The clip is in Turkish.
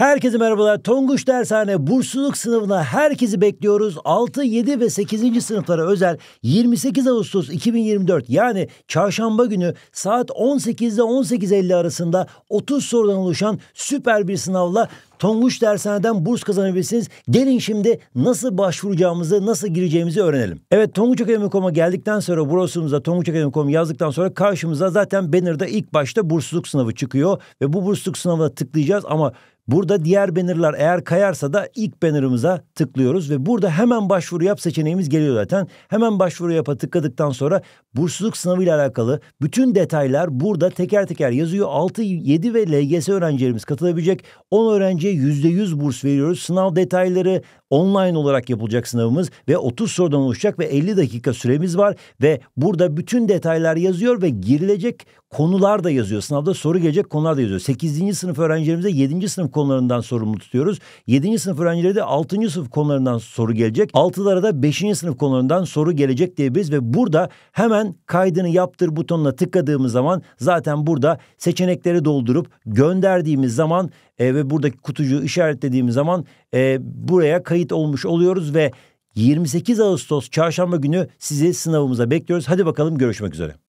Herkese merhabalar. Tonguç Dershane bursluluk sınavına herkesi bekliyoruz. 6, 7 ve 8. sınıflara özel 28 Ağustos 2024 yani çarşamba günü saat 18'de 18.50 arasında 30 sorudan oluşan süper bir sınavla Tonguç Dershane'den burs kazanabilirsiniz. Gelin şimdi nasıl başvuracağımızı, nasıl gireceğimizi öğrenelim. Evet Tonguç geldikten sonra brosumuza Tonguç yazdıktan sonra karşımıza zaten banner'da ilk başta bursluluk sınavı çıkıyor. Ve bu bursluluk sınavına tıklayacağız ama Burada diğer bannerlar eğer kayarsa da ilk bannerımıza tıklıyoruz ve burada hemen başvuru yap seçeneğimiz geliyor zaten. Hemen başvuru yapa tıkladıktan sonra bursluluk sınavıyla alakalı bütün detaylar burada teker teker yazıyor. 6, 7 ve LGS öğrencilerimiz katılabilecek. 10 öğrenciye %100 burs veriyoruz. Sınav detayları online olarak yapılacak sınavımız ve 30 sorudan oluşacak ve 50 dakika süremiz var ve burada bütün detaylar yazıyor ve girilecek konular da yazıyor. Sınavda soru gelecek konular da yazıyor. 8. sınıf öğrencilerimize 7. sınıf konularından sorumlu tutuyoruz. 7. sınıf öğrencileri de 6. sınıf konularından soru gelecek. 6'lara da 5. sınıf konularından soru gelecek diyebiliriz ve burada hemen kaydını yaptır butonuna tıkladığımız zaman zaten burada seçenekleri doldurup gönderdiğimiz zaman e, ve buradaki kutucuğu işaretlediğimiz zaman e, buraya kayıt olmuş oluyoruz ve 28 Ağustos çarşamba günü sizi sınavımıza bekliyoruz. Hadi bakalım görüşmek üzere.